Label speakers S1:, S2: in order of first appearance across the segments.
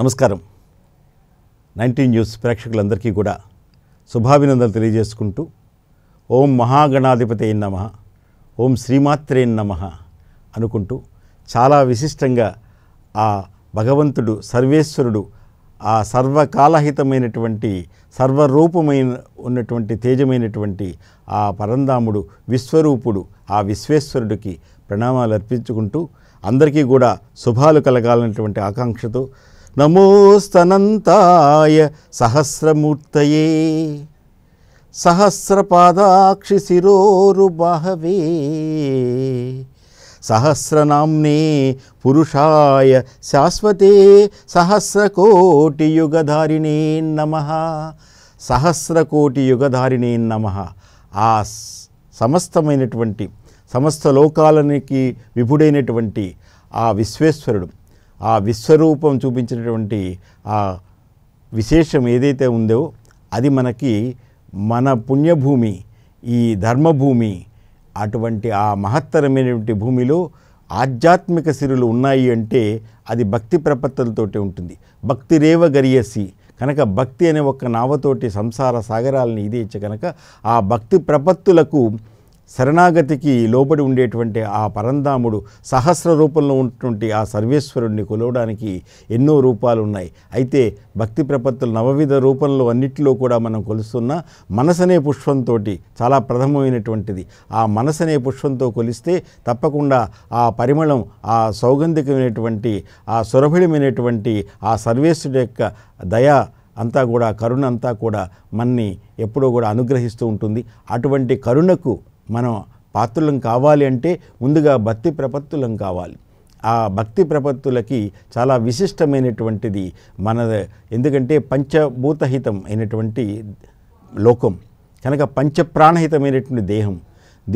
S1: నమస్కారం nineteen news ప్రేక్షకులందరికీ కూడా శుభాభినందనలు తెలియజేసుకుంటూ ఓం మహాగణాధిపతి నమ ఓం శ్రీమాత్రే నమ అనుకుంటూ చాలా విశిష్టంగా ఆ భగవంతుడు సర్వేశ్వరుడు ఆ సర్వకాలహితమైనటువంటి సర్వరూపమైన ఉన్నటువంటి తేజమైనటువంటి ఆ పరంధాముడు విశ్వరూపుడు ఆ విశ్వేశ్వరుడికి ప్రణామాలు అర్పించుకుంటూ అందరికీ కూడా శుభాలు కలగాలన్నటువంటి ఆకాంక్షతో నమోస్తనంతాయ సహస్రమూర్తయే సహస్రపాదాక్షి శిరోరుబాహవే సహస్రనామ్నే పురుషాయ శాశ్వతే సహస్రకోటియుగధారిణే నమ సహస్రకోటియుగధారిణే నమ ఆ సమస్తమైనటువంటి సమస్త లోకాలనికి విభుడైనటువంటి ఆ విశ్వేశ్వరుడు ఆ విశ్వరూపం చూపించినటువంటి ఆ విశేషం ఏదైతే ఉందో అది మనకి మన పుణ్యభూమి ఈ ధర్మభూమి అటువంటి ఆ మహత్తరమైనటువంటి భూమిలో ఆధ్యాత్మిక సిరులు ఉన్నాయి అంటే అది భక్తి ప్రపత్తులతోటి ఉంటుంది భక్తి రేవ గరియసి కనుక భక్తి అనే ఒక నావతోటి సంసార సాగరాలని ఇచ్చే కనుక ఆ భక్తి ప్రపత్తులకు శరణాగతికి లోబడి ఉండేటువంటి ఆ పరంధాముడు సహస్ర రూపంలో ఉన్నటువంటి ఆ సర్వేశ్వరుణ్ణి కొలవడానికి ఎన్నో రూపాలు ఉన్నాయి అయితే భక్తి ప్రపత్తులు నవవిధ రూపంలో అన్నిటిలో కూడా మనం కొలుస్తున్న మనసనే పుష్పంతో చాలా ప్రథమమైనటువంటిది ఆ మనసనే పుష్పంతో కొలిస్తే తప్పకుండా ఆ పరిమళం ఆ సౌగంధికమైనటువంటి ఆ సురభిడమైనటువంటి ఆ సర్వేశ్వరుడు యొక్క దయా అంతా కూడా కరుణ అంతా కూడా మన్ని ఎప్పుడూ కూడా అనుగ్రహిస్తూ ఉంటుంది అటువంటి కరుణకు మనం పాత్రులం కావాలి అంటే ముందుగా భక్తి ప్రపత్తులం కావాలి ఆ భక్తి ప్రపత్తులకి చాలా విశిష్టమైనటువంటిది మన ఎందుకంటే పంచభూతహితం అయినటువంటి లోకం కనుక పంచప్రాణహితమైనటువంటి దేహం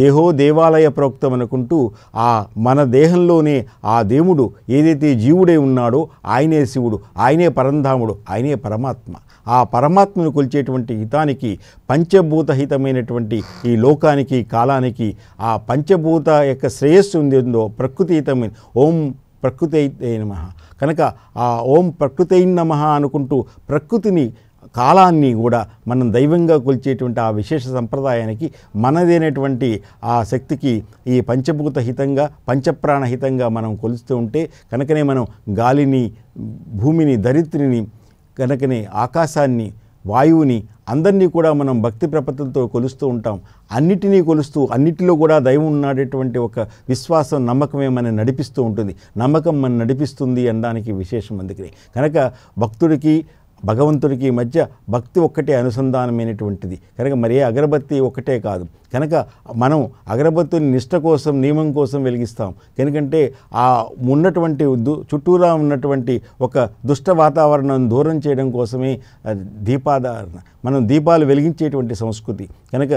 S1: దేహో దేవాలయ ప్రోక్తం అనుకుంటూ ఆ మన దేహంలోనే ఆ దేవుడు ఏదైతే జీవుడై ఉన్నాడో ఆయనే శివుడు ఆయనే పరంధాముడు ఆయనే పరమాత్మ ఆ పరమాత్మను కొలిచేటువంటి హితానికి పంచభూత హితమైనటువంటి ఈ లోకానికి కాలానికి ఆ పంచభూత యొక్క శ్రేయస్సు ఉందో ప్రకృతి హితమైన ఓం ప్రకృతి అయితే నమ కనుక ఆ ఓం ప్రకృతి నమ అనుకుంటూ ప్రకృతిని కాలాన్ని కూడా మనం దైవంగా కొలిచేటువంటి ఆ విశేష సంప్రదాయానికి మనదైనటువంటి ఆ శక్తికి ఈ పంచభూత హితంగా పంచప్రాణహితంగా మనం కొలుస్తూ ఉంటే కనుకనే మనం గాలిని భూమిని దరిద్రిని కనుకనే ఆకాశాన్ని వాయువుని అందరినీ కూడా మనం భక్తి ప్రపత్తులతో కొలుస్తూ ఉంటాం అన్నిటినీ కొలుస్తూ అన్నిటిలో కూడా దైవం ఉన్నటువంటి ఒక విశ్వాసం నమ్మకమే మనం నడిపిస్తూ ఉంటుంది నమ్మకం మనం నడిపిస్తుంది అనడానికి విశేషం అందుకని కనుక భక్తుడికి భగవంతుడికి మధ్య భక్తి ఒక్కటే అనుసంధానమైనటువంటిది కనుక మరే అగరబత్తి ఒక్కటే కాదు కనుక మనం అగరబత్తుని నిష్ట కోసం నియమం కోసం వెలిగిస్తాం ఎందుకంటే ఆ ఉన్నటువంటి చుట్టూరా ఉన్నటువంటి ఒక దుష్ట వాతావరణం దూరం చేయడం కోసమే దీపాధారణ మనం దీపాలు వెలిగించేటువంటి సంస్కృతి కనుక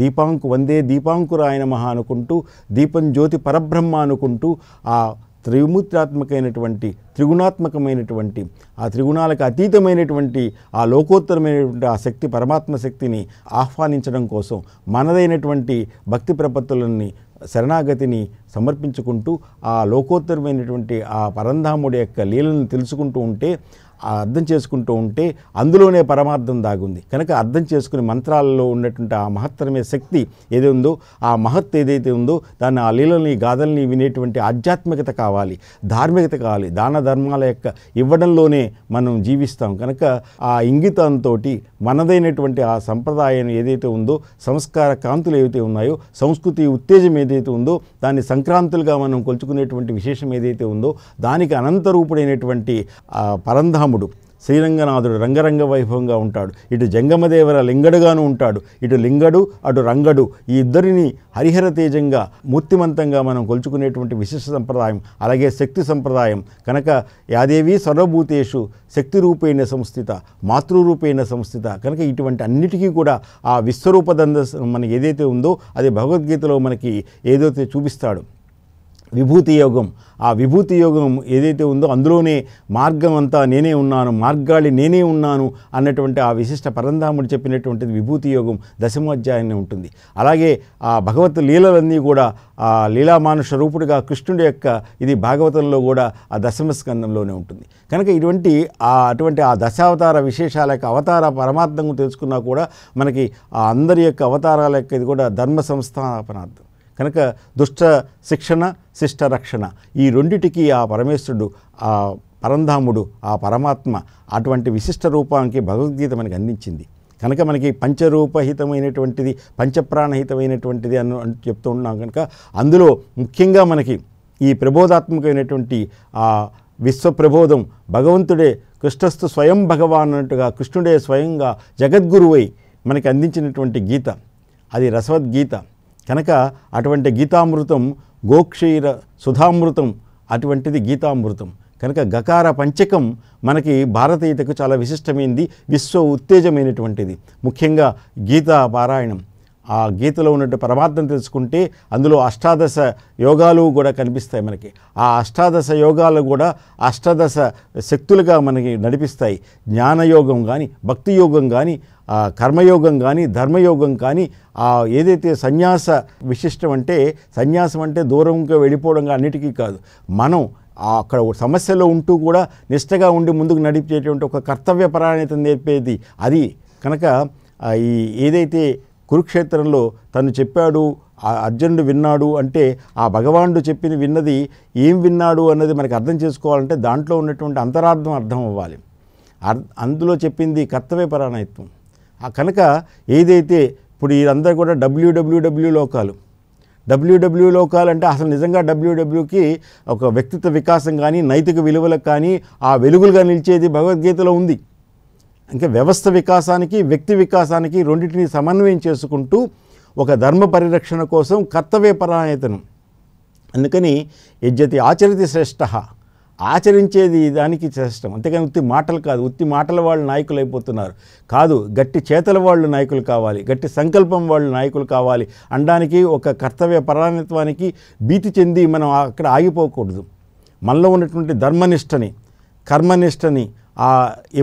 S1: దీపాంకు వందే దీపాంకురాయన మహా అనుకుంటూ దీపం జ్యోతి పరబ్రహ్మ అనుకుంటూ ఆ త్రివిముత్రాత్మకమైనటువంటి త్రిగుణాత్మకమైనటువంటి ఆ త్రిగుణాలకు అతీతమైనటువంటి ఆ లోకోత్తరమైనటువంటి ఆ శక్తి పరమాత్మ శక్తిని ఆహ్వానించడం కోసం మనదైనటువంటి భక్తి ప్రపత్తులని శరణాగతిని సమర్పించుకుంటూ ఆ లోకోత్తరమైనటువంటి ఆ పరంధాముడి యొక్క లీలను తెలుసుకుంటూ ఉంటే అర్థం చేసుకుంటూ ఉంటే అందులోనే పరమార్థం దాగుంది కనుక అర్థం చేసుకుని మంత్రాలలో ఉన్నటువంటి ఆ మహత్తరమే శక్తి ఏది ఉందో ఆ మహత్ ఏదైతే ఉందో దాన్ని ఆ లీలని గాథల్ని వినేటువంటి ఆధ్యాత్మికత కావాలి ధార్మికత కావాలి దాన ధర్మాల యొక్క ఇవ్వడంలోనే మనం జీవిస్తాం కనుక ఆ ఇంగితంతో మనదైనటువంటి ఆ సంప్రదాయం ఏదైతే ఉందో సంస్కార కాంతులు ఏవైతే ఉన్నాయో సంస్కృతి ఉత్తేజం ఏదైతే ఉందో దాన్ని సంక్రాంతులుగా మనం కొలుచుకునేటువంటి విశేషం ఏదైతే ఉందో దానికి అనంతరూపుడైనటువంటి పరంధామ శ్రీరాముడు శ్రీరంగనాథుడు రంగరంగ వైభవంగా ఉంటాడు ఇటు జంగమదేవర లింగడుగాను ఉంటాడు ఇటు లింగడు అటు రంగడు ఈ ఇద్దరిని హరిహర తేజంగా మూర్తిమంతంగా మనం కొలుచుకునేటువంటి విశిష్ట సంప్రదాయం అలాగే శక్తి సంప్రదాయం కనుక యాదేవి సర్వభూతేషు శక్తి రూపేణ సంస్థిత మాతృరూపేణ సంస్థిత కనుక ఇటువంటి అన్నిటికీ కూడా ఆ విశ్వరూపదంద మనకి ఏదైతే ఉందో అది భగవద్గీతలో మనకి ఏదైతే చూపిస్తాడు విభూతి యోగం ఆ విభూతి యోగం ఏదైతే ఉందో అందులోనే మార్గం అంతా నేనే ఉన్నాను మార్గాళి నేనే ఉన్నాను అన్నటువంటి ఆ విశిష్ట పరంధాముడు చెప్పినటువంటిది విభూతి యోగం దశమోధ్యాయాన్ని ఉంటుంది అలాగే ఆ భగవత్ లీలలన్నీ కూడా ఆ లీలామానుష రూపుడుగా కృష్ణుడి యొక్క ఇది భాగవతంలో కూడా ఆ దశమ స్కందంలోనే ఉంటుంది కనుక ఇటువంటి ఆ అటువంటి ఆ దశావతార విశేషాల యొక్క అవతార పరమార్థం తెలుసుకున్నా కూడా మనకి ఆ అందరి యొక్క అవతారాల యొక్క ఇది కూడా ధర్మ సంస్థాపనార్థం కనుక దుష్ట శిక్షణ శిష్ట రక్షణ ఈ రెండిటికీ ఆ పరమేశ్వరుడు ఆ పరంధాముడు ఆ పరమాత్మ అటువంటి విశిష్ట రూపానికి భగవద్గీత మనకి అందించింది కనుక మనకి పంచరూపహితమైనటువంటిది పంచప్రాణహితమైనటువంటిది అని చెప్తూ ఉన్నాం కనుక అందులో ముఖ్యంగా మనకి ఈ ప్రబోధాత్మకమైనటువంటి ఆ విశ్వప్రబోధం భగవంతుడే కృష్ణస్థు స్వయం భగవాన్ అన్నట్టుగా కృష్ణుడే స్వయంగా జగద్గురువై మనకి అందించినటువంటి గీత అది రసవద్గీత కనుక అటువంటి గీతామృతం గోక్షీర సుధామృతం అటువంటిది గీతామృతం కనుక గకార పంచకం మనకి భారతీయతకు చాలా విశిష్టమైంది విశ్వ ఉత్తేజమైనటువంటిది ముఖ్యంగా గీతా పారాయణం ఆ గీతలో ఉన్నట్టు పరమార్థం తెలుసుకుంటే అందులో అష్టాదశ యోగాలు కూడా కనిపిస్తాయి మనకి ఆ అష్టాదశ యోగాలు కూడా అష్టాదశ శక్తులుగా మనకి నడిపిస్తాయి జ్ఞానయోగం కానీ భక్తి యోగం కానీ కర్మయోగం కానీ ధర్మయోగం కానీ ఆ ఏదైతే సన్యాస విశిష్టం అంటే సన్యాసం అంటే దూరంగా వెళ్ళిపోవడం అన్నిటికీ కాదు మనం అక్కడ సమస్యలో ఉంటూ కూడా నిష్టగా ఉండి ముందుకు నడిపేటువంటి ఒక కర్తవ్య పరాయణత నేర్పేది అది కనుక ఈ ఏదైతే కురుక్షేత్రంలో తను చెప్పాడు అర్జునుడు విన్నాడు అంటే ఆ భగవానుడు చెప్పింది విన్నది ఏం విన్నాడు అన్నది మనకు అర్థం చేసుకోవాలంటే దాంట్లో ఉన్నటువంటి అంతరార్థం అర్థం అవ్వాలి అందులో చెప్పింది కర్తవ్య పరాయణత్వం కనుక ఏదైతే ఇప్పుడు వీరందరూ కూడా డబ్ల్యూడబ్ల్యూడబ్ల్యూ లోకాలు డబ్ల్యూడబ్ల్యూ లోకాలు అంటే అసలు నిజంగా డబ్ల్యూడబ్ల్యూకి ఒక వ్యక్తిత్వ వికాసం కానీ నైతిక విలువలకు కానీ ఆ వెలుగులుగా నిలిచేది భగవద్గీతలో ఉంది ఇంకా వ్యవస్థ వికాసానికి వ్యక్తి వికాసానికి రెండింటిని సమన్వయం చేసుకుంటూ ఒక ధర్మ పరిరక్షణ కోసం కర్తవ్యపరాయతను అందుకని యజ్జతి ఆచరితి శ్రేష్ఠ ఆచరించేది దానికి చేష్టం అంతేకాని ఉత్తి మాటలు కాదు ఉత్తి మాటల వాళ్ళు నాయకులు అయిపోతున్నారు కాదు గట్టి చేతల వాళ్ళు నాయకులు కావాలి గట్టి సంకల్పం వాళ్ళు నాయకులు కావాలి అనడానికి ఒక కర్తవ్య పరాణత్వానికి భీతి చెంది మనం అక్కడ ఆగిపోకూడదు మనలో ఉన్నటువంటి ధర్మనిష్టని కర్మనిష్టని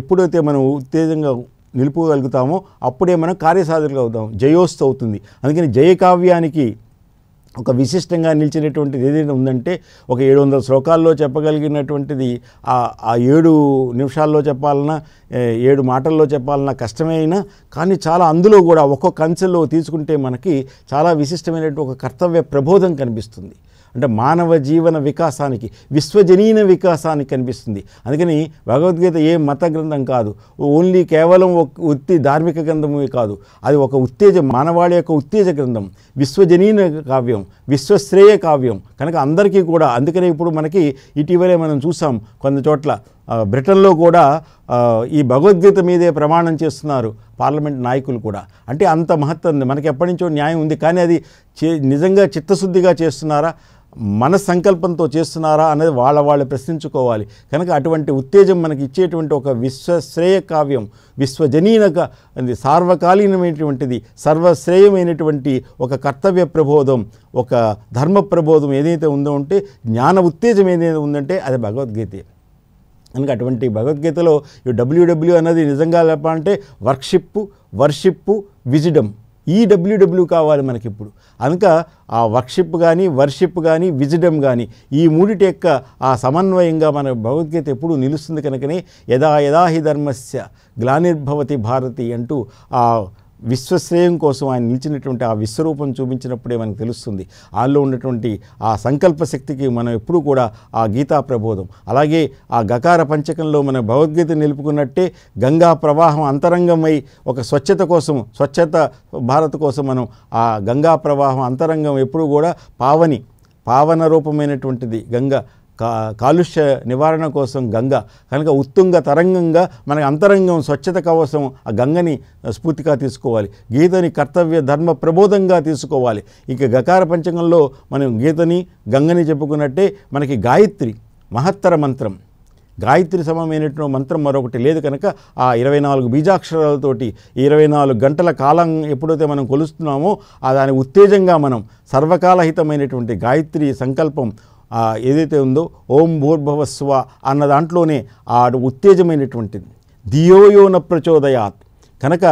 S1: ఎప్పుడైతే మనం ఉత్తేజంగా నిలుపుగలుగుతామో అప్పుడే మనం కార్యసాధకులు అవుతాం జయోస్తు అవుతుంది అందుకని జయకావ్యానికి ఒక విశిష్టంగా నిలిచినటువంటిది ఏదైనా ఉందంటే ఒక ఏడు వందల శ్లోకాల్లో చెప్పగలిగినటువంటిది ఆ ఏడు నిమిషాల్లో చెప్పాలన్నా ఏడు మాటల్లో చెప్పాలన్నా కష్టమే అయినా కానీ చాలా అందులో కూడా ఒక్కొక్క అంచెలో తీసుకుంటే మనకి చాలా విశిష్టమైనటువంటి ఒక కర్తవ్య ప్రబోధం కనిపిస్తుంది అంటే మానవ జీవన వికాసానికి విశ్వజనీన వికాసానికి కనిపిస్తుంది అందుకని భగవద్గీత ఏ మత గ్రంథం కాదు ఓన్లీ కేవలం ఉత్తి ధార్మిక గ్రంథమే కాదు అది ఒక ఉత్తేజ మానవాళి యొక్క ఉత్తేజ గ్రంథం విశ్వజనీన కావ్యం విశ్వశ్రేయ కావ్యం కనుక అందరికీ కూడా అందుకనే ఇప్పుడు మనకి ఇటీవలే మనం చూసాం కొన్ని చోట్ల బ్రిటన్లో కూడా ఈ భగవద్గీత మీదే ప్రమాణం చేస్తున్నారు పార్లమెంట్ నాయకులు కూడా అంటే అంత మహత్వం ఉంది మనకి ఎప్పటి నుంచో న్యాయం ఉంది కానీ అది నిజంగా చిత్తశుద్ధిగా చేస్తున్నారా మన సంకల్పంతో చేస్తున్నారా అనేది వాళ్ళ వాళ్ళు ప్రశ్నించుకోవాలి కనుక అటువంటి ఉత్తేజం మనకి ఇచ్చేటువంటి ఒక విశ్వశ్రేయ కావ్యం విశ్వజనీనక సార్వకాలీనమైనటువంటిది సర్వశ్రేయమైనటువంటి ఒక కర్తవ్య ప్రబోధం ఒక ధర్మ ప్రబోధం ఏదైతే ఉందో ఉంటే జ్ఞాన ఉత్తేజం ఏదైతే ఉందంటే అది భగవద్గీతే అందుకే అటువంటి భగవద్గీతలో ఈ డబ్ల్యూడబ్ల్యూ అన్నది నిజంగా చెప్పాలంటే వర్క్షిప్ వర్షిప్ విజిడమ్ ఈ డబ్ల్యూడబ్ల్యూ కావాలి మనకిప్పుడు ఇప్పుడు కనుక ఆ వర్క్షిప్ కానీ వర్షిప్ కానీ విజిడమ్ కానీ ఈ మూడిటి యొక్క ఆ సమన్వయంగా మన భగవద్గీత ఎప్పుడు నిలుస్తుంది కనుకనే యదా యదా ధర్మస్య గ్లానిర్భవతి భారతి అంటూ ఆ విశ్వశ్రేయం కోసం ఆయన నిలిచినటువంటి ఆ విశ్వరూపం చూపించినప్పుడే మనకు తెలుస్తుంది వాళ్ళు ఉన్నటువంటి ఆ సంకల్ప శక్తికి మనం ఎప్పుడూ కూడా ఆ గీతా ప్రబోధం అలాగే ఆ గకార పంచకంలో మన భగవద్గీత నిలుపుకున్నట్టే గంగా ప్రవాహం అంతరంగమై ఒక స్వచ్ఛత కోసం స్వచ్ఛత భారత్ కోసం మనం ఆ గంగా ప్రవాహం అంతరంగం ఎప్పుడూ కూడా పావని పావన రూపమైనటువంటిది గంగ కా కాలుష్య నివారణ కోసం గంగ కనుక ఉత్తుంగ తరంగంగా మనకి అంతరంగం స్వచ్ఛత కోసం ఆ గంగని స్ఫూర్తిగా తీసుకోవాలి గీతని కర్తవ్య ధర్మ ప్రబోధంగా తీసుకోవాలి ఇక గకార పంచకంలో మనం గీతని గంగని చెప్పుకున్నట్టే మనకి గాయత్రి మహత్తర మంత్రం గాయత్రి సమమైనటువంటి మంత్రం మరొకటి లేదు కనుక ఆ ఇరవై నాలుగు బీజాక్షరాలతోటి ఇరవై నాలుగు గంటల కాలం ఎప్పుడైతే మనం కొలుస్తున్నామో ఆ దాని ఉత్తేజంగా మనం సర్వకాలహితమైనటువంటి గాయత్రి సంకల్పం ఏదైతే ఉందో ఓం భూర్భవస్వ అన్న దాంట్లోనే ఆ ఉత్తేజమైనటువంటిది దియోయోన ప్రచోదయాత్ కనుక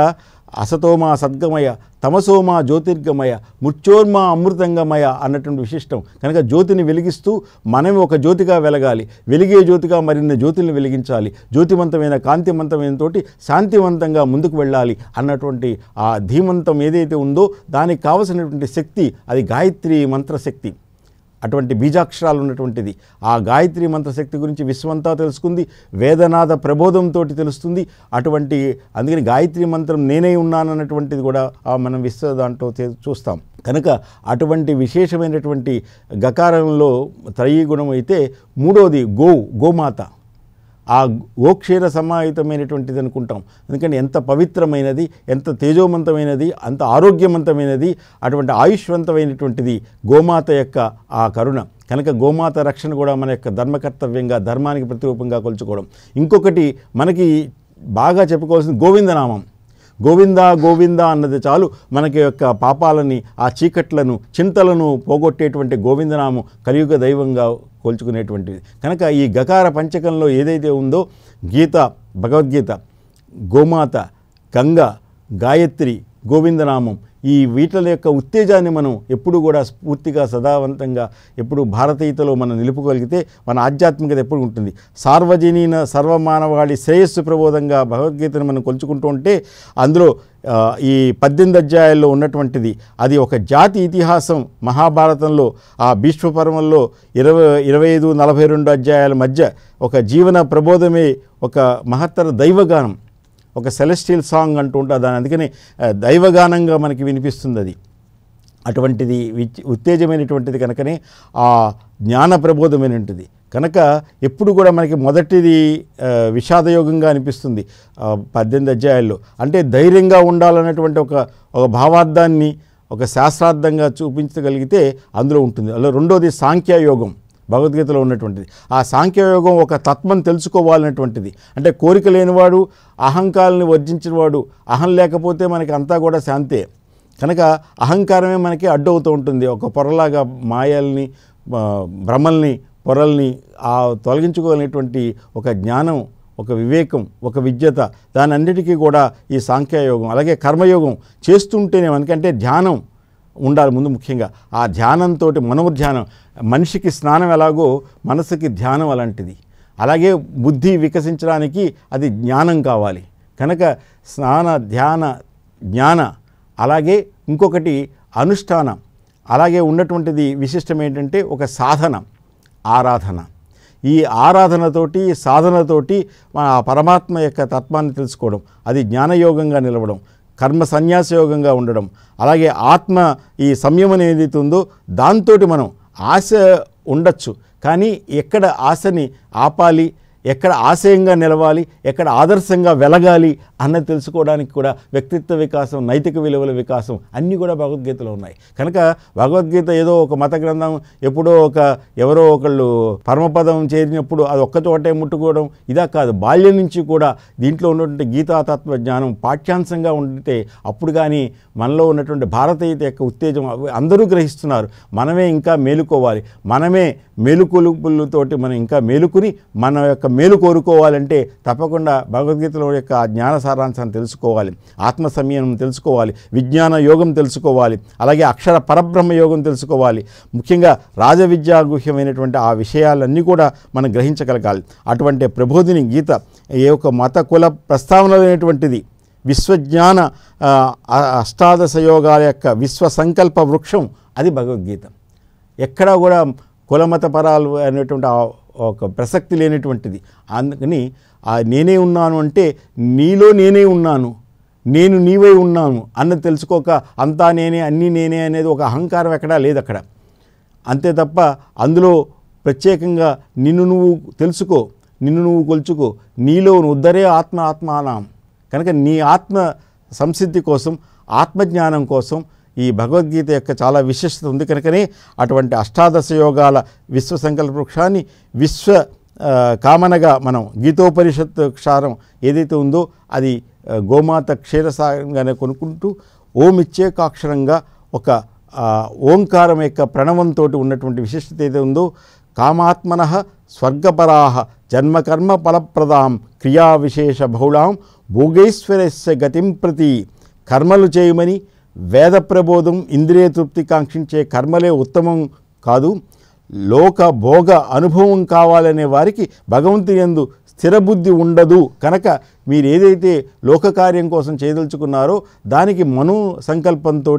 S1: అసతోమా సద్గమయ తమసోమా జ్యోతిర్గమయ ముత్యోర్మా అమృతంగమయ అన్నటువంటి విశిష్టం కనుక జ్యోతిని వెలిగిస్తూ మనం ఒక జ్యోతిగా వెలగాలి వెలిగే జ్యోతిగా మరిన్ని జ్యోతిని వెలిగించాలి జ్యోతివంతమైన కాంతివంతమైన తోటి శాంతివంతంగా ముందుకు వెళ్ళాలి అన్నటువంటి ఆ ధీమంతం ఏదైతే ఉందో దానికి కావలసినటువంటి శక్తి అది గాయత్రి మంత్రశక్తి అటువంటి బీజాక్షరాలు ఉన్నటువంటిది ఆ గాయత్రి మంత్రశక్తి గురించి విశ్వంతా తెలుసుకుంది వేదనాథ ప్రబోధంతో తెలుస్తుంది అటువంటి అందుకని గాయత్రి మంత్రం నేనే ఉన్నానన్నటువంటిది కూడా మనం విశ్వ దాంట్లో చూస్తాం కనుక అటువంటి విశేషమైనటువంటి గకారంలో త్రయీ గుణం అయితే మూడోది గో గోమాత ఆ ఓక్షీర సమాహితమైనటువంటిది అనుకుంటాం ఎందుకంటే ఎంత పవిత్రమైనది ఎంత తేజోవంతమైనది అంత ఆరోగ్యవంతమైనది అటువంటి ఆయుష్వంతమైనటువంటిది గోమాత యొక్క ఆ కరుణ కనుక గోమాత రక్షణ కూడా మన యొక్క ధర్మకర్తవ్యంగా ధర్మానికి ప్రతిరూపంగా కొలుచుకోవడం ఇంకొకటి మనకి బాగా చెప్పుకోవాల్సింది గోవిందనామం గోవిందా గోవిందా అన్నది చాలు మనకి యొక్క పాపాలని ఆ చీకట్లను చింతలను పోగొట్టేటువంటి గోవిందనామం కలియుగ దైవంగా కోల్చుకునేటువంటిది కనుక ఈ గకార పంచకంలో ఏదైతే ఉందో గీత భగవద్గీత గోమాత గంగ గాయత్రి గోవిందనామం ఈ వీటిల యొక్క ఉత్తేజాన్ని మనం ఎప్పుడు కూడా స్ఫూర్తిగా సదావంతంగా ఎప్పుడు భారతీయతలో మనం నిలుపుకోగలిగితే మన ఆధ్యాత్మికత ఎప్పుడు ఉంటుంది సార్వజనీన సర్వమానవాళి శ్రేయస్సు ప్రబోధంగా భగవద్గీతను మనం కొలుచుకుంటూ ఉంటే అందులో ఈ పద్దెనిమిది అధ్యాయాల్లో ఉన్నటువంటిది అది ఒక జాతి ఇతిహాసం మహాభారతంలో ఆ భీష్మపర్వంలో ఇరవై ఇరవై ఐదు నలభై రెండు అధ్యాయాల మధ్య ఒక జీవన ప్రబోధమే ఒక మహత్తర దైవగానం ఒక సెలెస్టియల్ సాంగ్ అంటూ ఉంటే దాని అందుకని దైవగానంగా మనకి వినిపిస్తుంది అది అటువంటిది ఉత్తేజమైనటువంటిది కనుకనే ఆ జ్ఞాన ప్రబోధమైనటువంటిది కనుక ఎప్పుడు కూడా మనకి మొదటిది విషాదయోగంగా అనిపిస్తుంది పద్దెనిమిది అధ్యాయాల్లో అంటే ధైర్యంగా ఉండాలన్నటువంటి ఒక ఒక భావార్థాన్ని ఒక శాస్త్రార్థంగా చూపించగలిగితే అందులో ఉంటుంది అలా రెండోది సాంఖ్యయోగం భగవద్గీతలో ఉన్నటువంటిది ఆ సాంఖ్యయోగం ఒక తత్వం తెలుసుకోవాలనేటువంటిది అంటే కోరిక లేనివాడు అహంకారాన్ని వర్జించినవాడు అహం లేకపోతే మనకి అంతా కూడా శాంతే కనుక అహంకారమే మనకి అడ్డవుతూ ఉంటుంది ఒక పొరలాగా మాయల్ని భ్రమల్ని పొరల్ని ఆ తొలగించుకోగలిగినటువంటి ఒక జ్ఞానం ఒక వివేకం ఒక విద్యత దాని అన్నిటికీ కూడా ఈ సాంఖ్యయోగం అలాగే కర్మయోగం చేస్తుంటేనే మనకంటే ధ్యానం ఉండాలి ముందు ముఖ్యంగా ఆ ధ్యానంతో మనోధ్యానం మనిషికి స్నానం ఎలాగో మనసుకి ధ్యానం అలాంటిది అలాగే బుద్ధి వికసించడానికి అది జ్ఞానం కావాలి కనుక స్నాన ధ్యాన జ్ఞాన అలాగే ఇంకొకటి అనుష్ఠానం అలాగే ఉన్నటువంటిది విశిష్టం ఏంటంటే ఒక సాధన ఆరాధన ఈ ఆరాధనతోటి సాధనతోటి మన పరమాత్మ యొక్క తత్వాన్ని తెలుసుకోవడం అది జ్ఞానయోగంగా నిలవడం కర్మ సన్యాసయోగంగా ఉండడం అలాగే ఆత్మ ఈ సంయమనం ఏదైతే ఉందో దాంతో మనం ఆశ ఉండొచ్చు కానీ ఎక్కడ ఆశని ఆపాలి ఎక్కడ ఆశయంగా నిలవాలి ఎక్కడ ఆదర్శంగా వెలగాలి అన్నది తెలుసుకోవడానికి కూడా వ్యక్తిత్వ వికాసం నైతిక విలువల వికాసం అన్నీ కూడా భగవద్గీతలో ఉన్నాయి కనుక భగవద్గీత ఏదో ఒక మత గ్రంథం ఎప్పుడో ఒక ఎవరో ఒకళ్ళు పరమపదం చేరినప్పుడు అది ఒక్కచోటే ముట్టుకోవడం ఇదా కాదు బాల్యం నుంచి కూడా దీంట్లో ఉన్నటువంటి గీతాతత్వ జ్ఞానం పాఠ్యాంశంగా ఉంటే అప్పుడు కానీ మనలో ఉన్నటువంటి భారతీయత యొక్క ఉత్తేజం అందరూ గ్రహిస్తున్నారు మనమే ఇంకా మేలుకోవాలి మనమే మేలుకొలుపులతోటి మనం ఇంకా మేలుకుని మన యొక్క మేలు కోరుకోవాలంటే తప్పకుండా భగవద్గీతలో యొక్క జ్ఞాన సారాంశాన్ని తెలుసుకోవాలి ఆత్మ సమయం తెలుసుకోవాలి విజ్ఞాన యోగం తెలుసుకోవాలి అలాగే అక్షర పరబ్రహ్మ యోగం తెలుసుకోవాలి ముఖ్యంగా రాజవిద్యాగుహ్యమైనటువంటి ఆ విషయాలన్నీ కూడా మనం గ్రహించగలగాలి అటువంటి ప్రబోధిని గీత ఏ ఒక మత కుల ప్రస్తావన లేనటువంటిది విశ్వజ్ఞాన అష్టాదశ యోగాల యొక్క విశ్వ సంకల్ప వృక్షం అది భగవద్గీత ఎక్కడా కూడా కులమతపరాలు అనేటువంటి ఒక ప్రసక్తి లేనటువంటిది అందుకని నేనే ఉన్నాను అంటే నీలో నేనే ఉన్నాను నేను నీవై ఉన్నాను అన్నది తెలుసుకోక అంతా నేనే అన్నీ నేనే అనేది ఒక అహంకారం ఎక్కడా లేదు అక్కడ అంతే తప్ప అందులో ప్రత్యేకంగా నిన్ను నువ్వు తెలుసుకో నిన్ను నువ్వు కొలుచుకో నీలో ఉద్దరే ఆత్మ ఆత్మానాం కనుక నీ ఆత్మ సంసిద్ధి కోసం ఆత్మజ్ఞానం కోసం ఈ భగవద్గీత యొక్క చాలా విశిష్టత ఉంది కనుకనే అటువంటి అష్టాదశ యోగాల విశ్వ సంకల్ప వృక్షాన్ని విశ్వ కామనగా మనం గీతోపనిషత్తు క్షారం ఏదైతే ఉందో అది గోమాత క్షీరసాగంగానే కొనుక్కుంటూ ఓం ఇచ్చేకాక్షరంగా ఒక ఓంకారం యొక్క ప్రణవంతో ఉన్నటువంటి విశిష్టత ఏదైతే ఉందో కామాత్మన స్వర్గపరాహ జన్మకర్మ ఫలప్రదాం క్రియా విశేష బహుళాం భోగైశ్వర్యస్య గతిం ప్రతి కర్మలు చేయమని వేద ప్రబోధం ఇంద్రియ తృప్తి కాంక్షించే కర్మలే ఉత్తమం కాదు లోక భోగ అనుభవం కావాలనే వారికి భగవంతు ఎందు స్థిరబుద్ధి ఉండదు కనుక మీరు ఏదైతే లోకకార్యం కోసం చేయదలుచుకున్నారో దానికి మనో సంకల్పంతో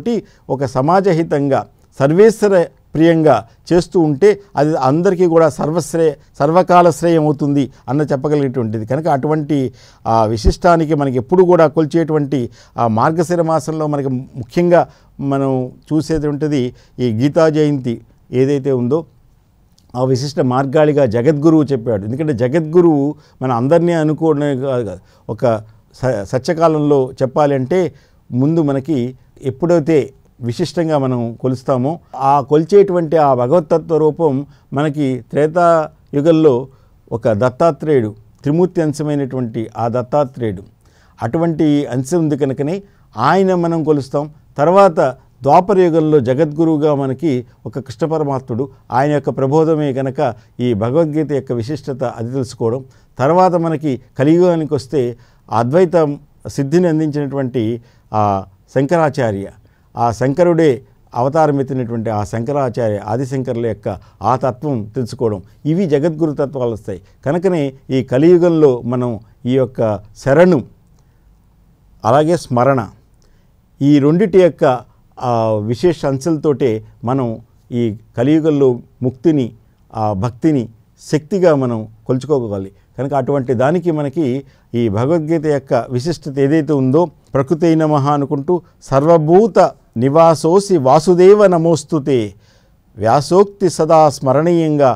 S1: ఒక సమాజహితంగా సర్వేశ్వర ప్రియంగా చేస్తూ ఉంటే అది అందరికీ కూడా సర్వశ్రేయ సర్వకాల శ్రేయం అవుతుంది అన్న చెప్పగలిగేటువంటిది కనుక అటువంటి విశిష్టానికి మనకి ఎప్పుడు కూడా కొలిచేటువంటి మార్గశిర మాసంలో మనకి ముఖ్యంగా మనం చూసేటువంటిది ఈ గీతా జయంతి ఏదైతే ఉందో ఆ విశిష్ట మార్గాళిగా జగద్గురువు చెప్పాడు ఎందుకంటే జగద్గురువు మన అందరినీ అనుకోనే ఒక స సత్యకాలంలో చెప్పాలంటే ముందు మనకి ఎప్పుడైతే విశిష్టంగా మనం కొలుస్తాము ఆ కొలిచేటువంటి ఆ భగవతత్వ రూపం మనకి త్రేతాయుగంలో ఒక దత్తాత్రేయుడు త్రిమూర్తి అంశమైనటువంటి ఆ దత్తాత్రేయుడు అటువంటి అంశం ఉంది కనుకనే ఆయన మనం కొలుస్తాం తర్వాత ద్వాపర యుగంలో జగద్గురువుగా మనకి ఒక కృష్ణ పరమాత్ముడు ఆయన యొక్క ప్రబోధమే కనుక ఈ భగవద్గీత యొక్క విశిష్టత అది తెలుసుకోవడం తర్వాత మనకి కలియుగానికి వస్తే అద్వైతం సిద్ధిని అందించినటువంటి ఆ శంకరాచార్య ఆ శంకరుడే అవతారం ఎత్తినటువంటి ఆ శంకరాచార్య ఆదిశంకరుల యొక్క ఆ తత్వం తెలుసుకోవడం ఇవి జగద్గురు తత్వాలు వస్తాయి కనుకనే ఈ కలియుగంలో మనం ఈ యొక్క శరణు అలాగే స్మరణ ఈ రెండిటి యొక్క విశేష అంశాలతోటే మనం ఈ కలియుగంలో ముక్తిని ఆ భక్తిని శక్తిగా మనం కొలుచుకోగలి కనుక అటువంటి దానికి మనకి ఈ భగవద్గీత యొక్క విశిష్టత ఏదైతే ఉందో ప్రకృతి మహా అనుకుంటూ సర్వభూత నివాసోసి వాసుదేవ నమోస్తుతే వ్యాసోక్తి సదా స్మరణీయంగా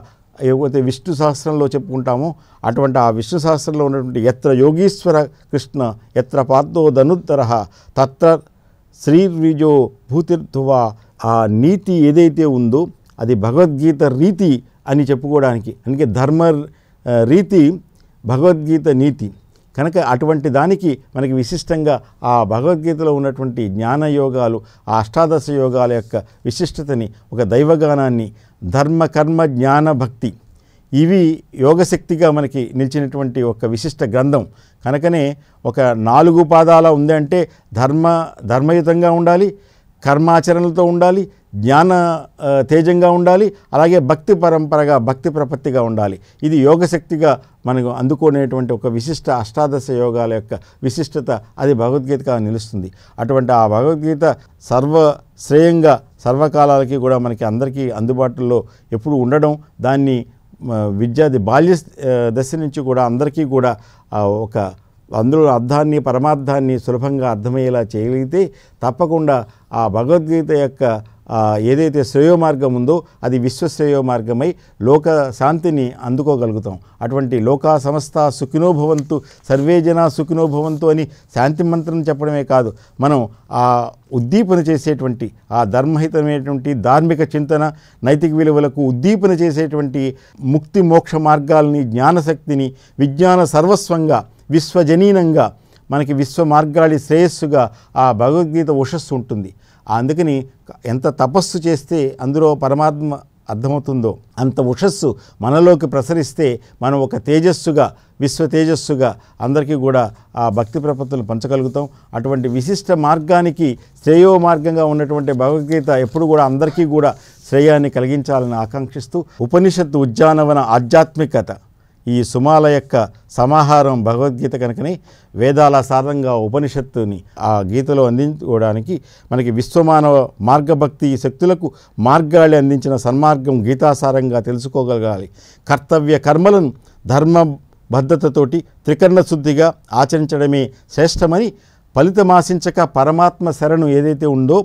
S1: ఏవైతే విష్ణు సహస్రంలో చెప్పుకుంటామో అటువంటి ఆ విష్ణు సహస్రంలో ఉన్నటువంటి ఎత్ర యోగీశ్వర కృష్ణ ఎత్ర పార్థో ధనుత్తర తత్ర శ్రీర్విజో భూతిర్ధువ ఆ నీతి ఏదైతే ఉందో అది భగవద్గీత రీతి అని చెప్పుకోవడానికి అందుకే ధర్మ రీతి భగవద్గీత నీతి కనుక అటువంటి దానికి మనకి విశిష్టంగా ఆ భగవద్గీతలో ఉన్నటువంటి జ్ఞాన యోగాలు ఆ అష్టాదశ యోగాల యొక్క విశిష్టతని ఒక దైవగానాన్ని ధర్మ కర్మ జ్ఞాన భక్తి ఇవి యోగశక్తిగా మనకి నిలిచినటువంటి ఒక విశిష్ట గ్రంథం కనుకనే ఒక నాలుగు పాదాల ఉందంటే ధర్మ ధర్మయుతంగా ఉండాలి కర్మాచరణలతో ఉండాలి జ్ఞాన తేజంగా ఉండాలి అలాగే భక్తి పరంపరగా భక్తి ప్రపత్తిగా ఉండాలి ఇది యోగశక్తిగా మనకు అందుకునేటువంటి ఒక విశిష్ట అష్టాదశ యోగాల యొక్క విశిష్టత అది భగవద్గీతగా నిలుస్తుంది అటువంటి ఆ భగవద్గీత సర్వశ్రేయంగా సర్వకాలాలకి కూడా మనకి అందరికీ అందుబాటులో ఎప్పుడు ఉండడం దాన్ని విద్యార్థి బాల్య దశ నుంచి కూడా అందరికీ కూడా ఒక అందులో అర్థాన్ని పరమార్థాన్ని సులభంగా అర్థమయ్యేలా చేయగలిగితే తప్పకుండా ఆ భగవద్గీత యొక్క ఏదైతే శ్రేయో మార్గం ఉందో అది విశ్వశ్రేయో మార్గమై లోక శాంతిని అందుకోగలుగుతాం అటువంటి లోకా సమస్త సుఖినోభవంతు సర్వే జన సుఖినోభవంతు అని శాంతి మంత్రం చెప్పడమే కాదు మనం ఆ ఉద్దీపన చేసేటువంటి ఆ ధర్మహితమైనటువంటి ధార్మిక చింతన నైతిక విలువలకు ఉద్దీపన చేసేటువంటి ముక్తి మోక్ష మార్గాల్ని జ్ఞానశక్తిని విజ్ఞాన సర్వస్వంగా విశ్వజనీనంగా మనకి విశ్వ మార్గాలి శ్రేయస్సుగా ఆ భగవద్గీత ఉషస్సు ఉంటుంది అందుకని ఎంత తపస్సు చేస్తే అందులో పరమాత్మ అర్థమవుతుందో అంత ఉషస్సు మనలోకి ప్రసరిస్తే మనం ఒక తేజస్సుగా విశ్వ తేజస్సుగా అందరికీ కూడా ఆ భక్తి ప్రపత్తులు పంచగలుగుతాం అటువంటి విశిష్ట మార్గానికి శ్రేయో మార్గంగా ఉన్నటువంటి భగవద్గీత ఎప్పుడు కూడా అందరికీ కూడా శ్రేయాన్ని కలిగించాలని ఆకాంక్షిస్తూ ఉపనిషత్తు ఉద్యానవన ఆధ్యాత్మికత ఈ సుమాల యొక్క సమాహారం భగవద్గీత కనుకనే వేదాల సారంగా ఉపనిషత్తుని ఆ గీతలో అందించుకోవడానికి మనకి విశ్వమానవ మార్గభక్తి శక్తులకు మార్గాలు అందించిన సన్మార్గం గీతాసారంగా తెలుసుకోగలగాలి కర్తవ్య కర్మలను ధర్మ బద్ధతతోటి శుద్ధిగా ఆచరించడమే శ్రేష్టమని ఫలితమాశించక పరమాత్మ శరణు ఏదైతే ఉందో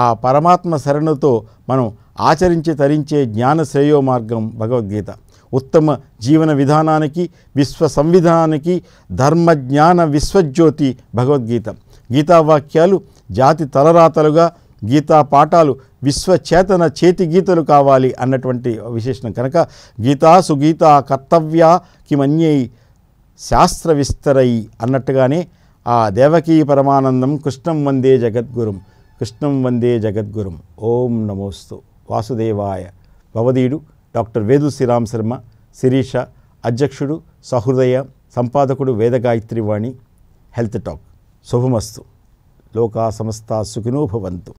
S1: ఆ పరమాత్మ శరణుతో మనం ఆచరించి తరించే జ్ఞాన శ్రేయో మార్గం భగవద్గీత ఉత్తమ జీవన విధానానికి విశ్వ సంవిధానానికి ధర్మజ్ఞాన విశ్వజ్యోతి భగవద్గీత గీతావాక్యాలు జాతి తలరాతలుగా గీతా పాఠాలు విశ్వచేతన చేతి గీతలు కావాలి అన్నటువంటి విశేషణం కనుక గీతా సుగీతా కర్తవ్య కిమన్యై శాస్త్ర విస్తరై అన్నట్టుగానే ఆ దేవకీ పరమానందం కృష్ణం వందే జగద్గురుం కృష్ణం వందే జగద్గురుం ఓం నమోస్తు వాసుదేవాయ భవదీడు డాక్టర్ వేదు శ్రీరామ్ శర్మ శిరీష అధ్యక్షుడు సహృదయ సంపాదకుడు వేదగాయత్రి వాణి హెల్త్ టాక్ శుభమస్తు లోకా సమస్త సుఖినోభవంతు